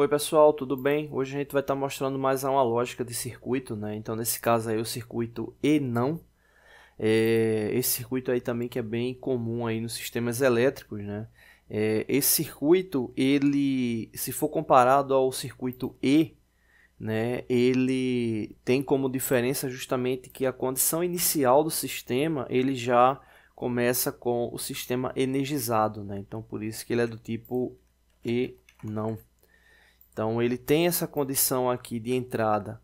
Oi pessoal, tudo bem? Hoje a gente vai estar tá mostrando mais uma lógica de circuito, né? Então nesse caso aí o circuito E não. É, esse circuito aí também que é bem comum aí nos sistemas elétricos, né? É, esse circuito, ele, se for comparado ao circuito E, né? Ele tem como diferença justamente que a condição inicial do sistema, ele já começa com o sistema energizado, né? Então por isso que ele é do tipo E não. Então ele tem essa condição aqui de entrada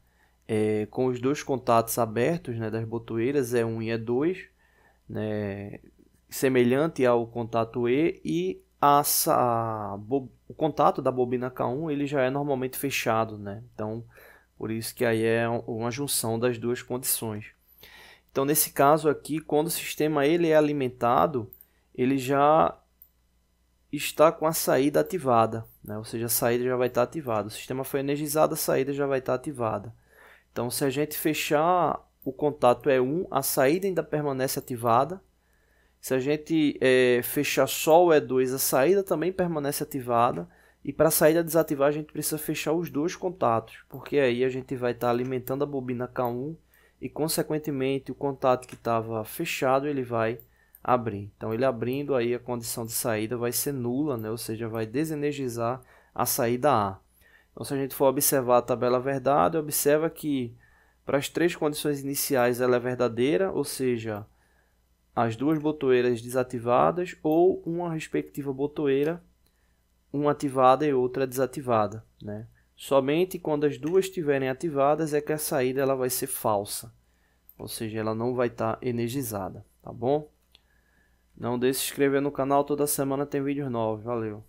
é, com os dois contatos abertos né, das botoeiras, é 1 e é 2, né, semelhante ao contato E, e a, a, o contato da bobina K1 ele já é normalmente fechado. Né? Então, por isso que aí é uma junção das duas condições. Então, nesse caso aqui, quando o sistema ele é alimentado, ele já está com a saída ativada, né? ou seja, a saída já vai estar ativada. O sistema foi energizado, a saída já vai estar ativada. Então, se a gente fechar o contato E1, é a saída ainda permanece ativada. Se a gente é, fechar só o E2, a saída também permanece ativada. E para a saída desativar, a gente precisa fechar os dois contatos, porque aí a gente vai estar tá alimentando a bobina K1 e, consequentemente, o contato que estava fechado ele vai abrir. Então ele abrindo aí a condição de saída vai ser nula, né? ou seja, vai desenergizar a saída A. Então se a gente for observar a tabela verdade, observa que para as três condições iniciais ela é verdadeira, ou seja, as duas botoeiras desativadas ou uma respectiva botoeira, uma ativada e outra desativada. Né? Somente quando as duas estiverem ativadas é que a saída ela vai ser falsa, ou seja, ela não vai estar tá energizada, tá bom? Não deixe de se inscrever no canal, toda semana tem vídeos novos. Valeu!